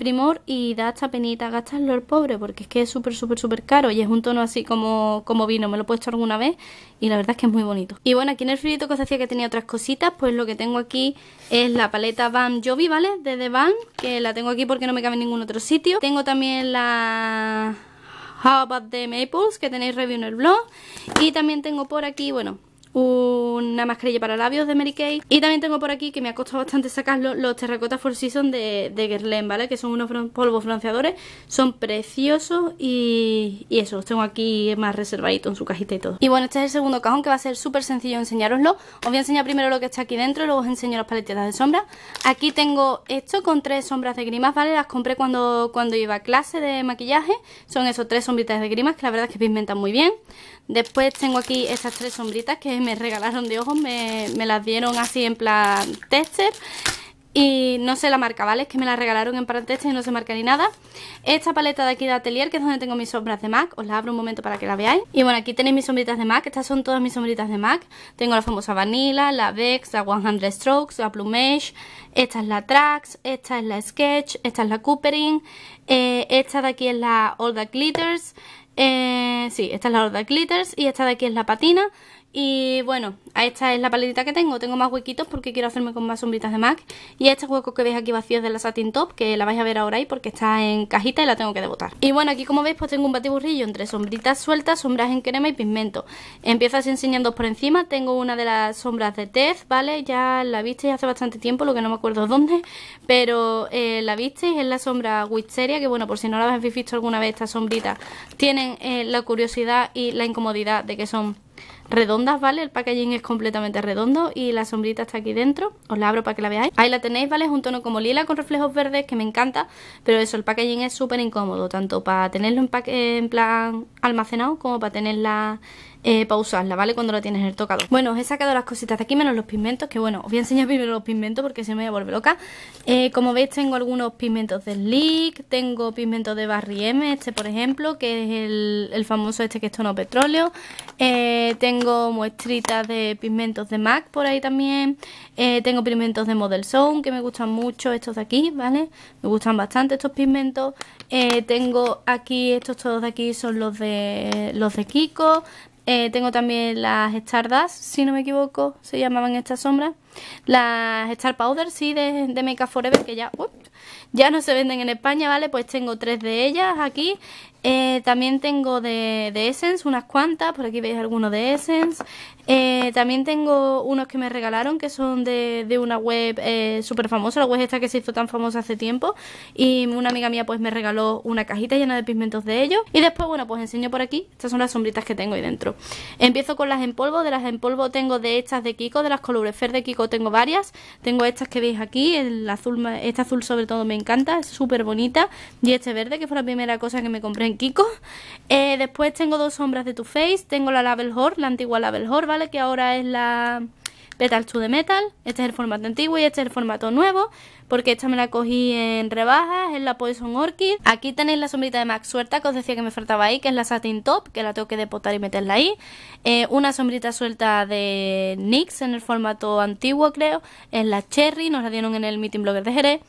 Primor y da esta penita gastarlo el pobre porque es que es súper, súper, súper caro y es un tono así como, como vino. Me lo he puesto alguna vez y la verdad es que es muy bonito. Y bueno, aquí en el frito que os decía que tenía otras cositas, pues lo que tengo aquí es la paleta Van Jovi, ¿vale? De The Van, que la tengo aquí porque no me cabe en ningún otro sitio. Tengo también la... How About The Maples, que tenéis review en el blog. Y también tengo por aquí, bueno, una mascarilla para labios de Mary Kay y también tengo por aquí, que me ha costado bastante sacarlo, los terracotas for season de, de Guerlain, ¿vale? Que son unos polvos bronceadores, son preciosos y, eso, los tengo aquí más reservadito en su cajita y todo. Y bueno, este es el segundo cajón que va a ser súper sencillo enseñaroslo Os voy a enseñar primero lo que está aquí dentro, luego os enseño las paletitas de sombra. Aquí tengo esto con tres sombras de grimas, ¿vale? Las compré cuando, cuando iba a clase de maquillaje, son esos tres sombritas de grimas que la verdad es que pigmentan muy bien. Después tengo aquí estas tres sombritas que me regalaron de ojos, me, las dieron así en plan tester. Y no sé la marca, ¿vale? Es que me la regalaron en tester y no se marca ni nada. Esta paleta de aquí de Atelier, que es donde tengo mis sombras de MAC. Os la abro un momento para que la veáis. Y bueno, aquí tenéis mis sombritas de MAC. Estas son todas mis sombritas de MAC. Tengo la famosa Vanilla, la Vex, la 100 Strokes, la Plumage. Esta es la Trax, esta es la Sketch, esta es la Coopering. Eh, esta de aquí es la All the Glitters. Eh, sí, esta es la Horda Glitters y esta de aquí es la patina. Y bueno, esta es la paletita que tengo. Tengo más huequitos porque quiero hacerme con más sombritas de MAC. Y este hueco que veis aquí vacíos de la Satin Top, que la vais a ver ahora ahí porque está en cajita y la tengo que debotar. Y bueno, aquí como veis pues tengo un batiburrillo entre sombritas sueltas, sombras en crema y pigmento. Empiezo así enseñando por encima. Tengo una de las sombras de Tez, ¿vale? Ya la visteis hace bastante tiempo, lo que no me acuerdo dónde. Pero eh, la visteis, es la sombra Wisteria, que bueno, por si no la habéis visto alguna vez estas sombritas, tienen eh, la curiosidad y la incomodidad de que son redondas, ¿vale? El packaging es completamente redondo y la sombrita está aquí dentro. Os la abro para que la veáis. Ahí la tenéis, ¿vale? Es un tono como lila con reflejos verdes que me encanta, pero eso, el packaging es súper incómodo, tanto para tenerlo en, en plan almacenado como para tenerla eh, para usarla, ¿vale? Cuando la tienes en el tocador. Bueno, os he sacado las cositas de aquí, menos los pigmentos, que bueno, os voy a enseñar <laughs> primero los pigmentos porque se me voy a volver loca. Eh, como veis, tengo algunos pigmentos de Slick, tengo pigmentos de Barry M, este por ejemplo, que es el, famoso este que es tono petróleo. Eh, tengo muestritas de pigmentos de MAC por ahí también. tengo pigmentos de Model Zone, que me gustan mucho estos de aquí, ¿vale? Me gustan bastante estos pigmentos. tengo aquí, estos todos de aquí son los de, los de Kiko. Eh, tengo también las estardas, si no me equivoco, se llamaban estas sombras. Las Star Powder, sí, de, de Make Forever, que ya, ya no se venden en España, ¿vale? Pues tengo tres de ellas aquí. Eh, también tengo de, Essence unas cuantas, por aquí veis algunos de Essence. Eh, también tengo unos que me regalaron que son de, una web eh, súper famosa, la web esta que se hizo tan famosa hace tiempo. Y una amiga mía pues me regaló una cajita llena de pigmentos de ellos. Y después, bueno, pues enseño por aquí. Estas son las sombritas que tengo ahí dentro. Empiezo con las en polvo. De las en polvo tengo de estas de Kiko, de las Colorefer de Kiko tengo varias. Tengo estas que veis aquí, el azul, este azul sobre todo me encanta, es súper bonita. Y este verde, que fue la primera cosa que me compré en Kiko. Eh, después tengo dos sombras de Too Faced, tengo la Label Horde, la antigua Label Horde, ¿vale? Que ahora es la... Petal to de Metal, este es el formato antiguo y este es el formato nuevo porque esta me la cogí en rebajas, en la Poison Orchid. Aquí tenéis la sombrita de Max suelta que os decía que me faltaba ahí, que es la Satin Top, que la tengo que depotar y meterla ahí. Eh, una sombrita suelta de NYX en el formato antiguo, creo, es la Cherry, nos la dieron en el Meeting Blogger de Jerez.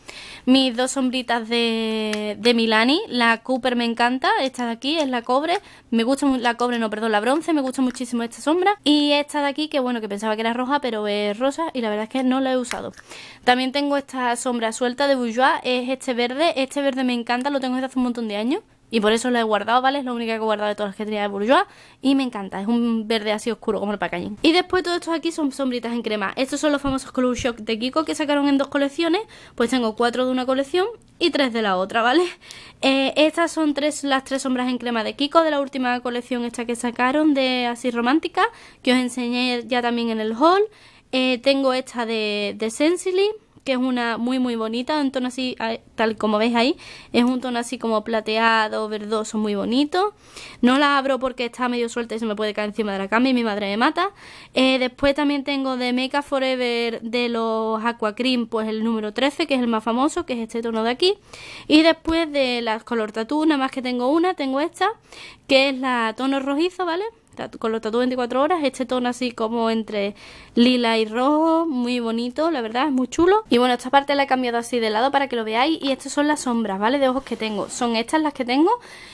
Mis dos sombritas de, Milani, la Cooper me encanta, esta de aquí es la cobre, me gusta la cobre, no, perdón, la bronce, me gusta muchísimo esta sombra. Y esta de aquí, que bueno, que pensaba que era roja, pero es rosa y la verdad es que no la he usado. También tengo esta sombra sombra suelta de Bourjois es este verde. Este verde me encanta, lo tengo desde hace un montón de años. Y por eso lo he guardado, ¿vale? Es la único que he guardado de todas las que tenía de Bourjois. Y me encanta, es un verde así oscuro como el pacañín Y después todos estos aquí son sombritas en crema. Estos son los famosos colour Shock de Kiko que sacaron en dos colecciones. Pues tengo cuatro de una colección y tres de la otra, ¿vale? <laughs> Eh, estas son tres, las tres sombras en crema de Kiko de la última colección esta que sacaron de Así Romántica. Que os enseñé ya también en el haul. Eh, tengo esta de, de Sensily que es una muy muy bonita, un tono así, ah, tal como veis ahí, es un tono así como plateado, verdoso, muy bonito. No la abro porque está medio suelta y se me puede caer encima de la cama y mi madre me mata. Eh, después también tengo de Make Up Forever de los Aqua Cream, pues el número 13, que es el más famoso, que es este tono de aquí. Y después de las Color Tattoo, nada más que tengo una, tengo esta, que es la tono rojizo, ¿vale? con los tatuajes 24 horas, este tono así como entre lila y rojo, muy bonito, la verdad, es muy chulo. Y bueno, esta parte la he cambiado así de lado para que lo veáis y estas son las sombras, ¿vale? De ojos que tengo, son estas las que tengo.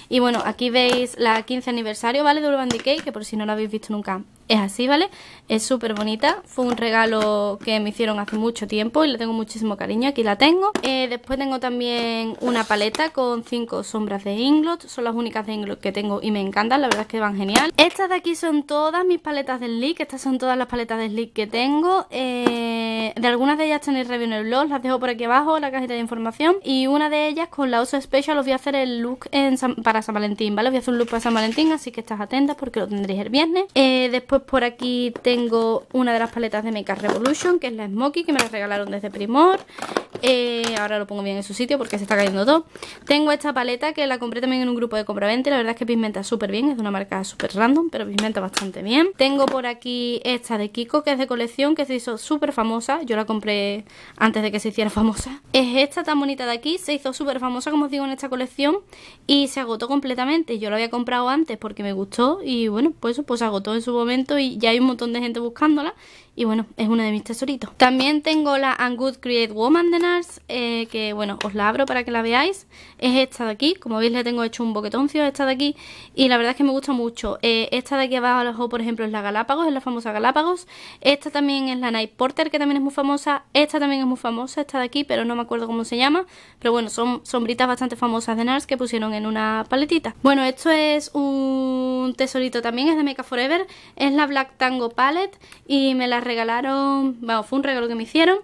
Y bueno, aquí veis la 15 aniversario, ¿vale? De Urban Decay, que por si no lo habéis visto nunca, es así, ¿vale? Es súper bonita, fue un regalo que me hicieron hace mucho tiempo y le tengo muchísimo cariño, aquí la tengo. Eh, después tengo también una paleta con cinco sombras de Inglot, son las únicas de Inglot que tengo y me encantan, la verdad es que van genial. Estas de aquí son todas mis paletas de Slick, estas son todas las paletas de Slick que tengo. Eh, de algunas de ellas tenéis review en el blog, las dejo por aquí abajo, en la cajita de información. Y una de ellas con la Oso Special os voy a hacer el look en para San Valentín, ¿vale? Os voy a hacer un look para San Valentín, así que estás atentas porque lo tendréis el viernes. Eh, después pues por aquí tengo una de las paletas de Makeup Revolution, que es la Smoky que me la regalaron desde Primor. Eh, ahora lo pongo bien en su sitio porque se está cayendo todo. Tengo esta paleta que la compré también en un grupo de compraventa. La verdad es que pigmenta súper bien, es una marca súper random, pero pigmenta bastante bien. Tengo por aquí esta de Kiko, que es de colección, que se hizo súper famosa. Yo la compré antes de que se hiciera famosa. Es esta tan bonita de aquí, se hizo súper famosa, como os digo, en esta colección. Y se agotó completamente. Yo la había comprado antes porque me gustó y bueno, pues pues se agotó en su momento y ya hay un montón de gente buscándola y bueno, es uno de mis tesoritos. También tengo la Ungood Good Create Woman de NARS, eh, que bueno, os la abro para que la veáis. Es esta de aquí, como veis le tengo hecho un boquetoncio esta de aquí y la verdad es que me gusta mucho. Eh, esta de aquí abajo, por ejemplo, es la Galápagos, es la famosa Galápagos. Esta también es la Night Porter, que también es muy famosa. Esta también es muy famosa, esta de aquí, pero no me acuerdo cómo se llama. Pero bueno, son sombritas bastante famosas de NARS que pusieron en una paletita. Bueno, esto es un tesorito también, es de Make Mecha Forever. Es la Black Tango Palette y me la regalaron, bueno, fue un regalo que me hicieron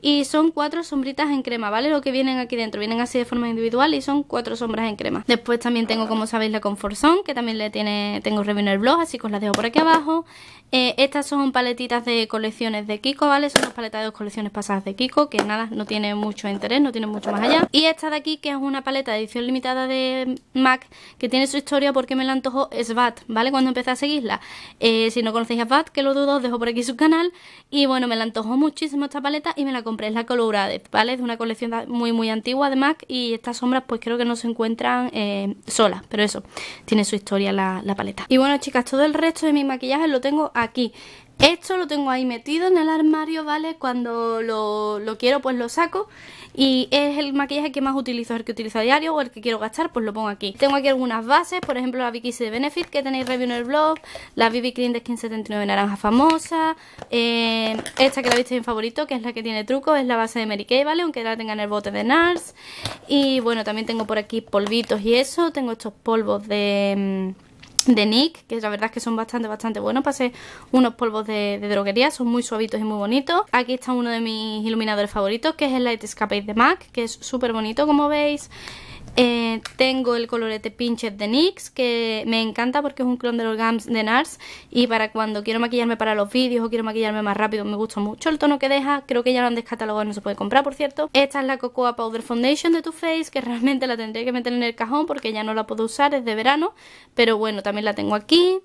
y son cuatro sombritas en crema, ¿vale? Lo que vienen aquí dentro, vienen así de forma individual y son cuatro sombras en crema. Después también tengo, como sabéis, la Comfort que también le tiene, tengo review en el blog, así que os las dejo por aquí abajo. Eh, estas son paletitas de colecciones de Kiko, ¿vale? Son las paletas de dos colecciones pasadas de Kiko, que nada, no tiene mucho interés, no tiene mucho más allá. Y esta de aquí, que es una paleta de edición limitada de MAC, que tiene su historia porque me la antojó Svat, ¿vale? Cuando empecé a seguirla. Eh, si no conocéis a Svat, que lo dudo, os dejo por aquí su canal. Y bueno, me la antojó muchísimo esta paleta y me la compré, es la Colorada, ¿vale? Es una colección muy, muy antigua de MAC y estas sombras pues creo que no se encuentran eh, solas, pero eso, tiene su historia la, la paleta. Y bueno, chicas, todo el resto de mi maquillaje lo tengo aquí. Esto lo tengo ahí metido en el armario, ¿vale? Cuando lo, quiero pues lo saco y es el maquillaje que más utilizo, el que utilizo a diario o el que quiero gastar pues lo pongo aquí. Tengo aquí algunas bases, por ejemplo la Vicky de Benefit que tenéis review en el blog, la BB Cream de Skin 79 Naranja famosa, eh, esta que la visteis en favorito que es la que tiene truco, es la base de Mary Kay, ¿vale? Aunque la tenga en el bote de NARS y bueno también tengo por aquí polvitos y eso, tengo estos polvos de... Mm, de Nick, que la verdad es que son bastante, bastante buenos para unos polvos de, de, droguería, son muy suavitos y muy bonitos. Aquí está uno de mis iluminadores favoritos, que es el Light Escape de MAC, que es súper bonito como veis. Eh, tengo el colorete Pinches de NYX que me encanta porque es un clon de los Gams de NARS y para cuando quiero maquillarme para los vídeos o quiero maquillarme más rápido me gusta mucho el tono que deja, creo que ya lo han descatalogado no se puede comprar por cierto. Esta es la Cocoa Powder Foundation de Too Faced que <laughs> realmente la tendré que meter en el cajón porque ya no la puedo usar, es de verano, pero bueno también la tengo aquí.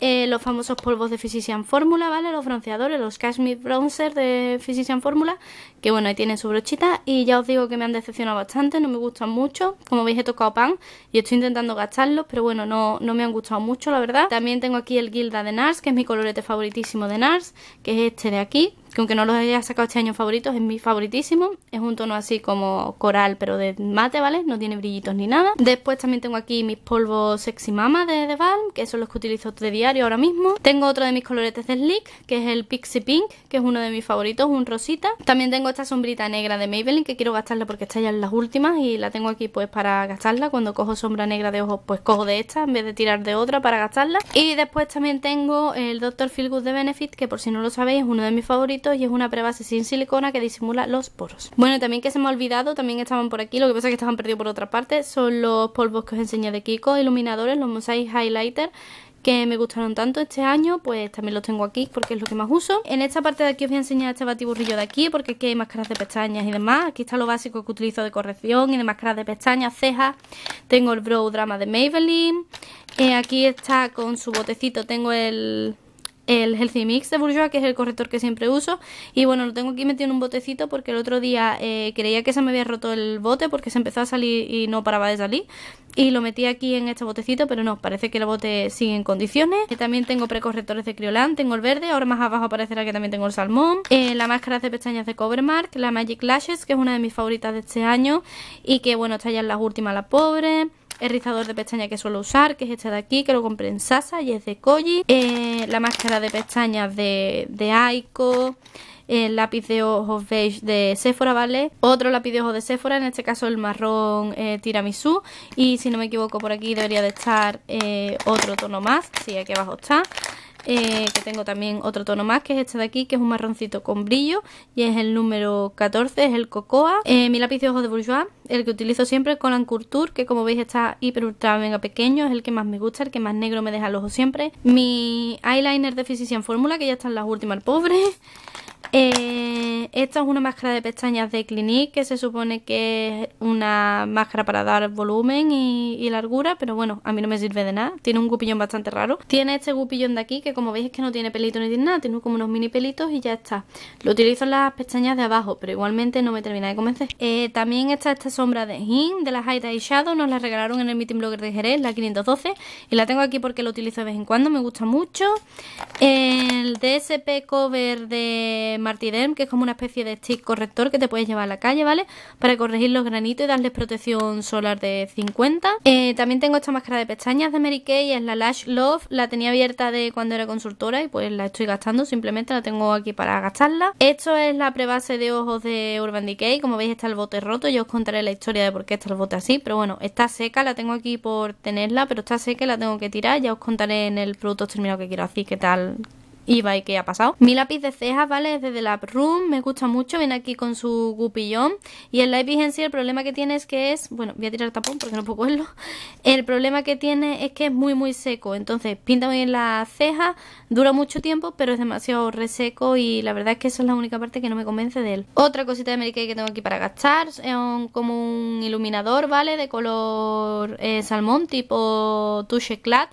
Eh, los famosos polvos de Physician Formula, ¿vale? Los bronceadores, los Cashmere Bronzer de Physician Formula, que bueno, ahí tienen su brochita y ya os digo que me han decepcionado bastante, no me gustan mucho, como veis he tocado pan y estoy intentando gastarlos, pero bueno, no, no me han gustado mucho, la verdad. También tengo aquí el Gilda de NARS, que es mi colorete favoritísimo de NARS, que es este de aquí, que aunque no los haya sacado este año favoritos, es mi favoritísimo. Es un tono así como coral, pero de mate, ¿vale? No tiene brillitos ni nada. Después también tengo aquí mis polvos Sexy Mama de The Balm, que son los que utilizo de diario ahora mismo. Tengo otro de mis coloretes de Slick, que es el Pixie Pink, que es uno de mis favoritos, un rosita. También tengo esta sombrita negra de Maybelline, que quiero gastarla porque está ya en las últimas y la tengo aquí pues para gastarla. Cuando cojo sombra negra de ojos, pues cojo de esta en vez de tirar de otra para gastarla. Y después también tengo el Dr. Good de Benefit, que por si no lo sabéis es uno de mis favoritos y es una prebase sin silicona que disimula los poros. Bueno, también que se me ha olvidado, también estaban por aquí, lo que pasa es que estaban perdidos por otra parte, son los polvos que os enseñé de Kiko, iluminadores, los Mosaic Highlighter, que me gustaron tanto este año, pues también los tengo aquí porque es lo que más uso. En esta parte de aquí os voy a enseñar este batiburrillo de aquí porque aquí hay máscaras de pestañas y demás. Aquí está lo básico que utilizo de corrección y de máscaras de pestañas, cejas. Tengo el Brow Drama de Maybelline. Eh, aquí está con su botecito, tengo el el Healthy Mix de Bourjois, que es el corrector que siempre uso. Y bueno, lo tengo aquí metido en un botecito porque el otro día eh, creía que se me había roto el bote porque se empezó a salir y no paraba de salir. Y lo metí aquí en este botecito, pero no, parece que el bote sigue en condiciones. Eh, también tengo precorrectores de Criolan, tengo el verde, ahora más abajo aparecerá que también tengo el salmón. Eh, la máscara de pestañas de Covermark, la Magic Lashes, que es una de mis favoritas de este año. Y que bueno, está ya en las últimas, la pobre el rizador de pestañas que suelo usar, que es este de aquí, que lo compré en Sasa y es de Koji. Eh, la máscara de pestañas de, de Aiko el lápiz de ojos beige de Sephora, ¿vale? Otro lápiz de ojos de Sephora, en este caso el marrón eh, tiramisú. Y si no me equivoco, por aquí debería de estar eh, otro tono más. Sí, aquí abajo está. Eh, que tengo también otro tono más, que es este de aquí, que es un marroncito con brillo, y es el número 14, es el Cocoa. Eh, mi lápiz de ojos de Bourgeois, el que utilizo siempre con Couture. que como veis está hiper ultra mega pequeño, es el que más me gusta, el que más negro me deja el ojo siempre. Mi eyeliner de Physician fórmula que ya están las últimas, el pobre. Eh, esta es una máscara de pestañas de Clinique, que se supone que es una máscara para dar volumen y, largura, pero bueno, a mí no me sirve de nada. Tiene un gupillón bastante raro. Tiene este gupillón de aquí, que como veis es que no tiene pelito ni tiene nada, tiene como unos mini pelitos y ya está. Lo utilizo en las pestañas de abajo, pero igualmente no me termina de convencer. Eh, también está esta sombra de Hint, de las Hide Shadow, nos la regalaron en el Meeting Blogger de Jerez, la 512, y la tengo aquí porque la utilizo de vez en cuando, me gusta mucho. El DSP Cover de de Martiderm, que es como una especie de stick corrector que te puedes llevar a la calle, ¿vale? Para corregir los granitos y darles protección solar de 50. Eh, también tengo esta máscara de pestañas de Mary Kay, es la Lash Love. La tenía abierta de cuando era consultora y pues la estoy gastando, simplemente la tengo aquí para gastarla. Esto es la prebase de ojos de Urban Decay, como veis está el bote roto, yo os contaré la historia de por qué está el bote así, pero bueno, está seca, la tengo aquí por tenerla, pero está seca y la tengo que tirar, ya os contaré en el producto terminado que quiero así, qué tal, y va que ha pasado. Mi lápiz de cejas, ¿vale? Es desde la Room, me gusta mucho, viene aquí con su gupillón. Y el lápiz en sí, el problema que tiene es que es... Bueno, voy a tirar el tapón porque no puedo cogerlo. El problema que tiene es que es muy muy seco, entonces pinta muy bien las cejas, dura mucho tiempo, pero es demasiado reseco y la verdad es que eso es la única parte que no me convence de él. Otra cosita de Mary que tengo aquí para gastar, es como un iluminador, ¿vale? De color eh, salmón, tipo Touche Clat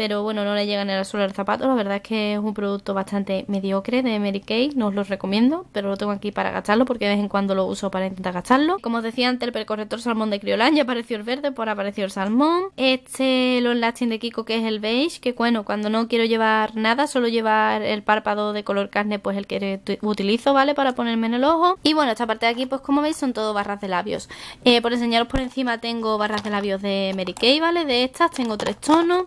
pero bueno, no le llegan ni a la suela zapato. La verdad es que es un producto bastante mediocre de Mary Kay, no os lo recomiendo, pero lo tengo aquí para gastarlo porque de vez en cuando lo uso para intentar gastarlo. Como os decía antes, el percorrector salmón de Criolán. ya apareció el verde, por pues apareció el salmón. Este, el lasting de Kiko, que es el beige, que bueno, cuando no quiero llevar nada, solo llevar el párpado de color carne, pues el que utilizo, ¿vale? Para ponerme en el ojo. Y bueno, esta parte de aquí, pues como veis, son todo barras de labios. Eh, por enseñaros por encima, tengo barras de labios de Mary Kay, ¿vale? De estas, tengo tres tonos.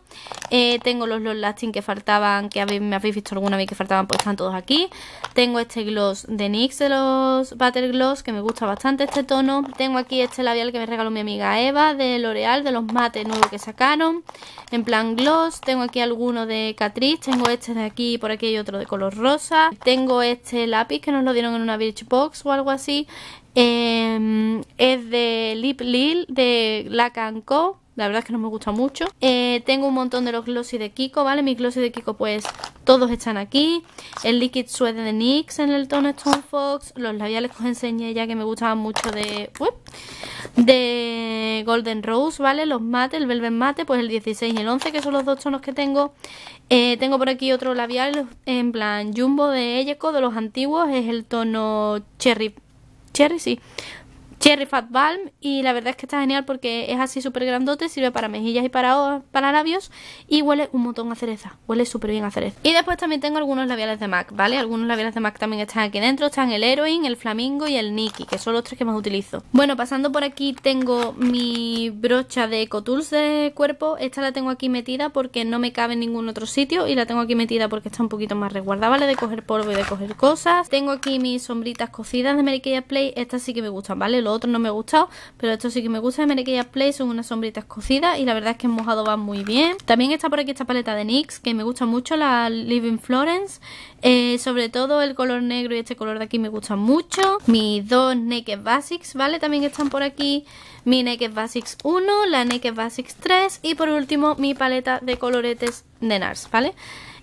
Eh, tengo los los lasting que faltaban, que habéis, me habéis visto alguna vez que faltaban, pues están todos aquí. Tengo este gloss de NYX de los Butter Gloss, que me gusta bastante este tono. Tengo aquí este labial que me regaló mi amiga Eva de L'Oreal, de los mates nuevos que sacaron. En plan gloss, tengo aquí alguno de Catrice, tengo este de aquí, por aquí hay otro de color rosa. Tengo este lápiz que nos lo dieron en una box o algo así. Em, es de Lip Lil de Lacan Co. La verdad es que no me gusta mucho. Eh, tengo un montón de los glossy de Kiko, ¿vale? Mis glossy de Kiko, pues, todos están aquí. El Liquid Suede de NYX en el tono Stone Fox. Los labiales que os enseñé ya que me gustaban mucho de... de Golden Rose, ¿vale? Los mate, el Velvet Mate, pues el 16 y el 11, que son los dos tonos que tengo. Eh, tengo por aquí otro labial en plan Jumbo de Elleco, de los antiguos. Es el tono Cherry... Cherry, sí. Cherry Fat Balm y la verdad es que está genial porque es así súper grandote, sirve para mejillas y para, para labios y huele un montón a cereza, huele súper bien a cereza. Y después también tengo algunos labiales de MAC, ¿vale? Algunos labiales de MAC también están aquí dentro, están el Heroin, el Flamingo y el Nicky, que son los tres que más utilizo. Bueno, pasando por aquí tengo mi brocha de Ecotools de cuerpo, esta la tengo aquí metida porque no me cabe en ningún otro sitio y la tengo aquí metida porque está un poquito más resguardada, ¿vale? De coger polvo y de coger cosas. Tengo aquí mis sombritas cocidas de Mary Kay Play, estas sí que me gustan, ¿vale? otros no me ha gustado, pero esto sí que me gustan. Merequilla Play son unas sombritas cocidas y la verdad es que en mojado van muy bien. También está por aquí esta paleta de NYX que me gusta mucho, la Living Florence. Eh, sobre todo el color negro y este color de aquí me gusta mucho. Mis dos Naked Basics, ¿vale? También están por aquí mi Naked Basics 1, la Naked Basics 3 y por último mi paleta de coloretes de NARS, ¿vale? vale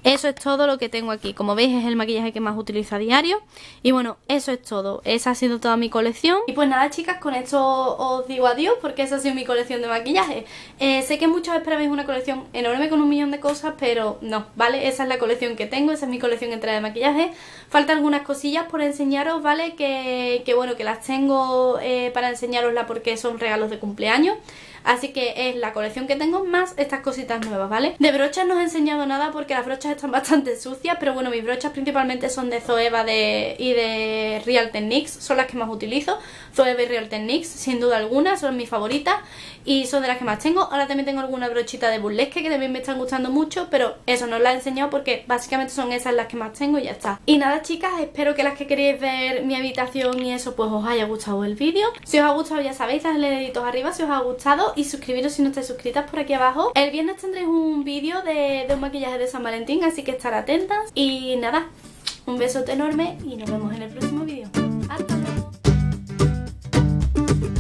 eso es todo lo que tengo aquí. Como veis es el maquillaje que más utilizo a diario. Y bueno, eso es todo. Esa ha sido toda mi colección. Y pues nada chicas, con esto os digo adiós porque esa ha sido mi colección de maquillaje. Eh, sé que veces esperáis una colección enorme con un millón de cosas, pero no, ¿vale? Esa es la colección que tengo, esa es mi colección entrada de maquillaje. Falta algunas cosillas por enseñaros, ¿vale? Que, bueno, que las tengo eh, para enseñarosla porque son regalos de cumpleaños. Así que es la colección que tengo más estas cositas nuevas, ¿vale? De brochas no os he enseñado nada porque las brochas están <laughs> bastante sucias, pero bueno, mis brochas principalmente son de Zoeva y de Real Techniques, son las que más utilizo. Zoeva y Real Techniques, sin duda alguna, son mis favoritas y son de las que más tengo. Ahora también tengo alguna brochita de burlesque que también me están gustando mucho, pero eso no os la he enseñado porque básicamente son esas las que más tengo y ya está. Y nada chicas, espero que las que queréis ver mi habitación y eso pues os haya gustado el vídeo. Si os ha gustado ya sabéis, dadle deditos arriba si os ha gustado y suscribiros si no estáis suscritas por aquí abajo. El viernes tendréis un vídeo de, de un maquillaje de San Valentín, así que estar atentas. Y nada, un besote enorme y nos vemos en el próximo vídeo. ¡Hasta luego!